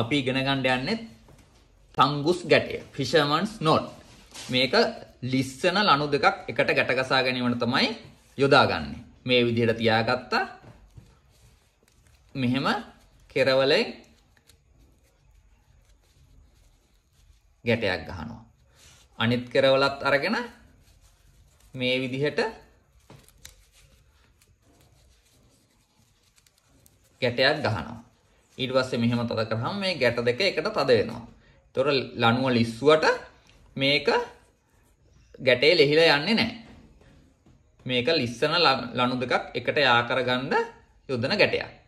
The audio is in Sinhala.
අපි ඉගෙන ගන්න යන්නේ තංගුස් ගැටය ෆිෂර්මන්ස් නෝට් මේක ලිස්සන ලනු දෙකක් එකට ගැටගසා ගැනීමට තමයි යොදාගන්නේ මේ විදිහට තියාගත්තා මෙහෙම කෙරවලෙන් ගැටයක් ගහනවා අනිත් කෙරවලත් අරගෙන මේ විදිහට ගැටයක් ගහනවා ඊට පස්සේ මෙහෙම තද කරාම මේ ගැට දෙක එකට තද වෙනවා. ඒතොර ලණුව ලිස්සුවට මේක ගැටේ ලෙහිලා යන්නේ නැහැ. මේක ලිස්සන ලණු දෙකක් එකට යා කරගන්න යොදන ගැටයක්.